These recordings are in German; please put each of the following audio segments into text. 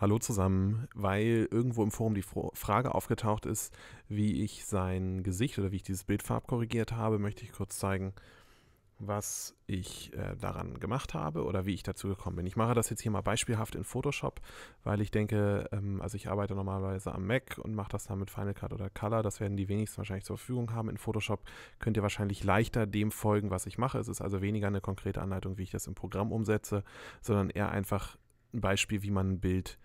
Hallo zusammen, weil irgendwo im Forum die Frage aufgetaucht ist, wie ich sein Gesicht oder wie ich dieses Bild farbkorrigiert habe, möchte ich kurz zeigen, was ich äh, daran gemacht habe oder wie ich dazu gekommen bin. Ich mache das jetzt hier mal beispielhaft in Photoshop, weil ich denke, ähm, also ich arbeite normalerweise am Mac und mache das dann mit Final Cut oder Color. Das werden die wenigsten wahrscheinlich zur Verfügung haben. In Photoshop könnt ihr wahrscheinlich leichter dem folgen, was ich mache. Es ist also weniger eine konkrete Anleitung, wie ich das im Programm umsetze, sondern eher einfach ein Beispiel, wie man ein Bild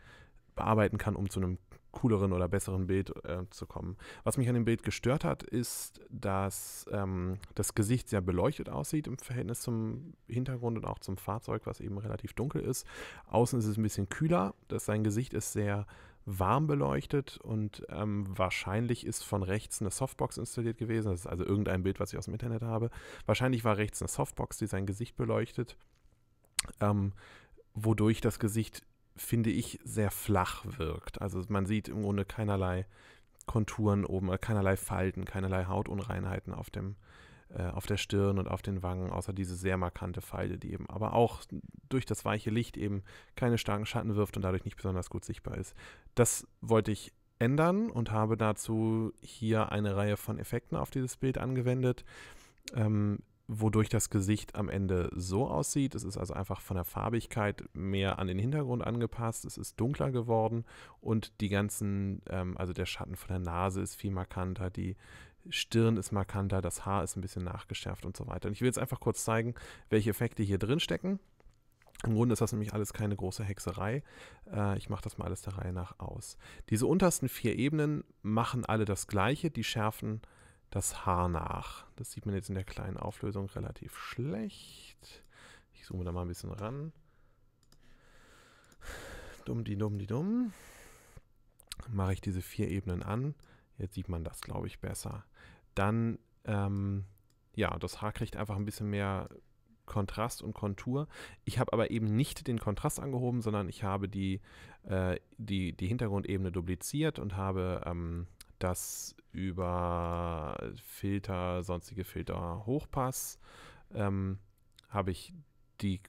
bearbeiten kann, um zu einem cooleren oder besseren Bild äh, zu kommen. Was mich an dem Bild gestört hat, ist, dass ähm, das Gesicht sehr beleuchtet aussieht im Verhältnis zum Hintergrund und auch zum Fahrzeug, was eben relativ dunkel ist. Außen ist es ein bisschen kühler, dass sein Gesicht ist sehr warm beleuchtet und ähm, wahrscheinlich ist von rechts eine Softbox installiert gewesen. Das ist also irgendein Bild, was ich aus dem Internet habe. Wahrscheinlich war rechts eine Softbox, die sein Gesicht beleuchtet. Ähm, wodurch das Gesicht, finde ich, sehr flach wirkt. Also man sieht im Grunde keinerlei Konturen oben, äh, keinerlei Falten, keinerlei Hautunreinheiten auf dem äh, auf der Stirn und auf den Wangen, außer diese sehr markante Falte, die eben aber auch durch das weiche Licht eben keine starken Schatten wirft und dadurch nicht besonders gut sichtbar ist. Das wollte ich ändern und habe dazu hier eine Reihe von Effekten auf dieses Bild angewendet. Ähm, wodurch das Gesicht am Ende so aussieht. Es ist also einfach von der Farbigkeit mehr an den Hintergrund angepasst. Es ist dunkler geworden und die ganzen, ähm, also der Schatten von der Nase ist viel markanter, die Stirn ist markanter, das Haar ist ein bisschen nachgeschärft und so weiter. Und ich will jetzt einfach kurz zeigen, welche Effekte hier drin stecken. Im Grunde ist das nämlich alles keine große Hexerei. Äh, ich mache das mal alles der Reihe nach aus. Diese untersten vier Ebenen machen alle das Gleiche. Die schärfen äh, das Haar nach. Das sieht man jetzt in der kleinen Auflösung relativ schlecht. Ich zoome da mal ein bisschen ran. Dumm die dumm die dumm. Mache ich diese vier Ebenen an. Jetzt sieht man das, glaube ich, besser. Dann, ähm, ja, das Haar kriegt einfach ein bisschen mehr Kontrast und Kontur. Ich habe aber eben nicht den Kontrast angehoben, sondern ich habe die, äh, die, die Hintergrundebene dupliziert und habe ähm, das über Filter, sonstige Filter Hochpass ähm, habe ich die,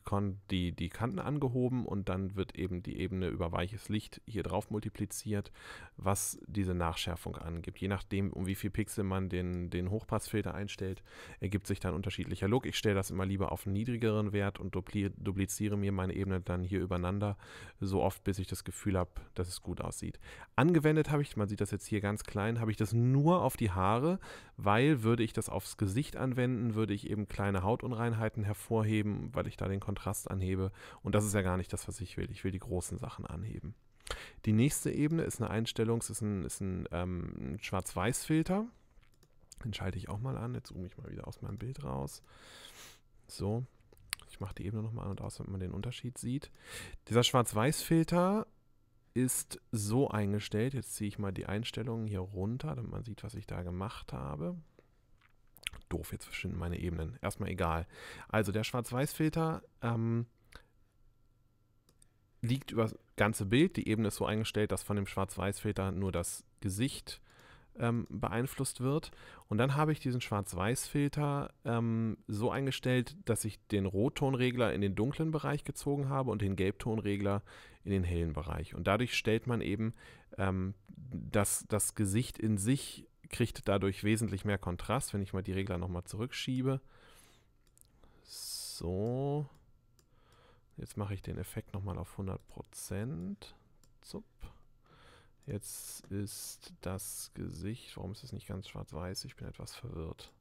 die, die Kanten angehoben und dann wird eben die Ebene über weiches Licht hier drauf multipliziert, was diese Nachschärfung angibt. Je nachdem, um wie viel Pixel man den, den Hochpassfilter einstellt, ergibt sich dann unterschiedlicher Look. Ich stelle das immer lieber auf einen niedrigeren Wert und dupliziere mir meine Ebene dann hier übereinander, so oft, bis ich das Gefühl habe, dass es gut aussieht. Angewendet habe ich, man sieht das jetzt hier ganz klein, habe ich das nur auf die Haare, weil würde ich das aufs Gesicht anwenden, würde ich eben kleine Hautunreinheiten hervorheben, weil ich da da den Kontrast anhebe. Und das ist ja gar nicht das, was ich will. Ich will die großen Sachen anheben. Die nächste Ebene ist eine Einstellung, ist ein, ist ein, ähm, Schwarz-Weiß-Filter. Den schalte ich auch mal an. Jetzt zoome ich mal wieder aus meinem Bild raus. So, ich mache die Ebene nochmal an und aus, damit man den Unterschied sieht. Dieser Schwarz-Weiß-Filter ist so eingestellt. Jetzt ziehe ich mal die Einstellungen hier runter, damit man sieht, was ich da gemacht habe. Doof, jetzt verschwinden meine Ebenen. Erstmal egal. Also der Schwarz-Weiß-Filter ähm, liegt über das ganze Bild. Die Ebene ist so eingestellt, dass von dem Schwarz-Weiß-Filter nur das Gesicht ähm, beeinflusst wird. Und dann habe ich diesen Schwarz-Weiß-Filter ähm, so eingestellt, dass ich den Rottonregler in den dunklen Bereich gezogen habe und den Gelbtonregler in den hellen Bereich. Und dadurch stellt man eben ähm, das, das Gesicht in sich kriegt dadurch wesentlich mehr Kontrast, wenn ich mal die Regler nochmal zurückschiebe. So. Jetzt mache ich den Effekt nochmal auf 100%. Zup. Jetzt ist das Gesicht, warum ist es nicht ganz schwarz-weiß? Ich bin etwas verwirrt.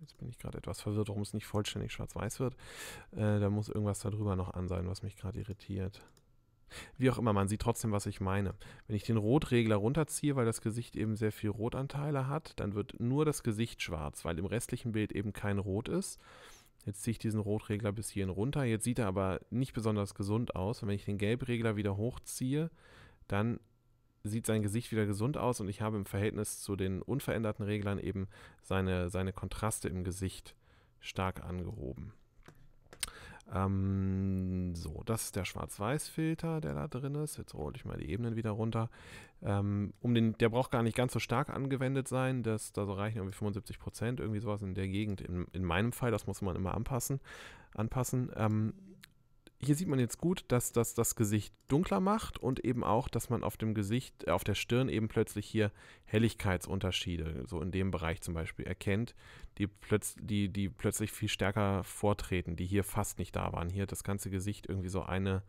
Jetzt bin ich gerade etwas verwirrt, warum es nicht vollständig schwarz-weiß wird. Äh, da muss irgendwas darüber noch an sein, was mich gerade irritiert. Wie auch immer, man sieht trotzdem, was ich meine. Wenn ich den Rotregler runterziehe, weil das Gesicht eben sehr viel Rotanteile hat, dann wird nur das Gesicht schwarz, weil im restlichen Bild eben kein Rot ist. Jetzt ziehe ich diesen Rotregler bis hierhin runter. Jetzt sieht er aber nicht besonders gesund aus. Und wenn ich den Gelbregler wieder hochziehe, dann sieht sein Gesicht wieder gesund aus und ich habe im Verhältnis zu den unveränderten Reglern eben seine, seine Kontraste im Gesicht stark angehoben. Ähm, so, das ist der Schwarz-Weiß-Filter, der da drin ist. Jetzt hole ich mal die Ebenen wieder runter. Ähm, um den, der braucht gar nicht ganz so stark angewendet sein. Das, da so reichen irgendwie 75 Prozent, irgendwie sowas in der Gegend. In, in meinem Fall, das muss man immer anpassen. anpassen. Ähm, hier sieht man jetzt gut, dass das das Gesicht dunkler macht und eben auch, dass man auf dem Gesicht, äh, auf der Stirn eben plötzlich hier Helligkeitsunterschiede, so in dem Bereich zum Beispiel, erkennt, die, plötz die, die plötzlich viel stärker vortreten, die hier fast nicht da waren. Hier hat das ganze Gesicht irgendwie so eine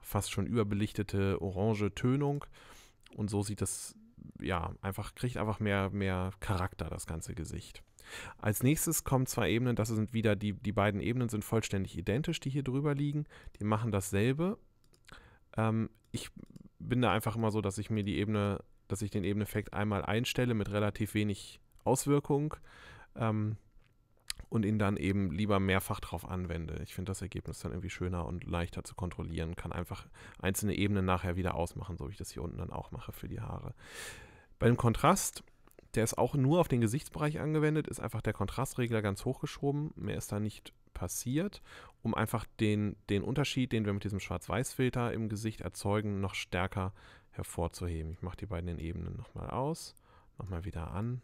fast schon überbelichtete orange Tönung und so sieht das, ja, einfach, kriegt einfach mehr, mehr Charakter, das ganze Gesicht. Als nächstes kommen zwei Ebenen, das sind wieder die, die beiden Ebenen sind vollständig identisch, die hier drüber liegen. Die machen dasselbe. Ähm, ich bin da einfach immer so, dass ich mir die Ebene, dass ich den Ebeneffekt einmal einstelle mit relativ wenig Auswirkung ähm, und ihn dann eben lieber mehrfach drauf anwende. Ich finde das Ergebnis dann irgendwie schöner und leichter zu kontrollieren, kann einfach einzelne Ebenen nachher wieder ausmachen, so wie ich das hier unten dann auch mache für die Haare. Beim Kontrast der ist auch nur auf den Gesichtsbereich angewendet, ist einfach der Kontrastregler ganz hochgeschoben. Mehr ist da nicht passiert, um einfach den, den Unterschied, den wir mit diesem Schwarz-Weiß-Filter im Gesicht erzeugen, noch stärker hervorzuheben. Ich mache die beiden Ebenen nochmal aus, nochmal wieder an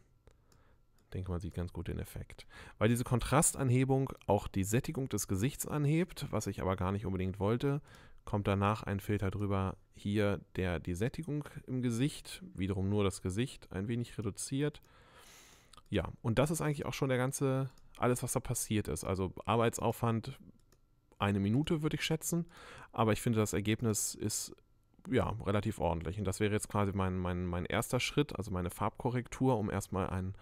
denke, man sieht ganz gut den Effekt. Weil diese Kontrastanhebung auch die Sättigung des Gesichts anhebt, was ich aber gar nicht unbedingt wollte, kommt danach ein Filter drüber, hier der die Sättigung im Gesicht, wiederum nur das Gesicht, ein wenig reduziert. Ja, und das ist eigentlich auch schon der ganze, alles, was da passiert ist. Also Arbeitsaufwand eine Minute würde ich schätzen, aber ich finde, das Ergebnis ist ja, relativ ordentlich. Und das wäre jetzt quasi mein, mein, mein erster Schritt, also meine Farbkorrektur, um erstmal ein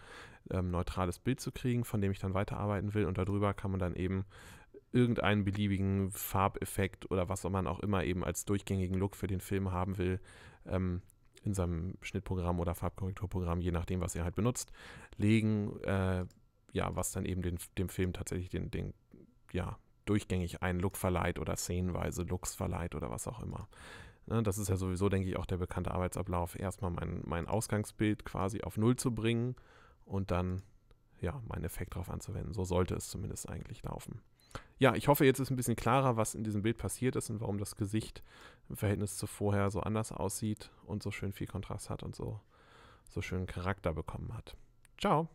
ähm, neutrales Bild zu kriegen, von dem ich dann weiterarbeiten will. Und darüber kann man dann eben irgendeinen beliebigen Farbeffekt oder was man auch immer eben als durchgängigen Look für den Film haben will, ähm, in seinem Schnittprogramm oder Farbkorrekturprogramm, je nachdem, was ihr halt benutzt, legen, äh, ja, was dann eben den, dem Film tatsächlich den, den, ja, durchgängig einen Look verleiht oder szenenweise Looks verleiht oder was auch immer. Ne, das ist ja sowieso, denke ich, auch der bekannte Arbeitsablauf. Erstmal mein, mein Ausgangsbild quasi auf Null zu bringen und dann ja, meinen Effekt darauf anzuwenden. So sollte es zumindest eigentlich laufen. Ja, ich hoffe, jetzt ist ein bisschen klarer, was in diesem Bild passiert ist und warum das Gesicht im Verhältnis zu vorher so anders aussieht und so schön viel Kontrast hat und so, so schönen Charakter bekommen hat. Ciao!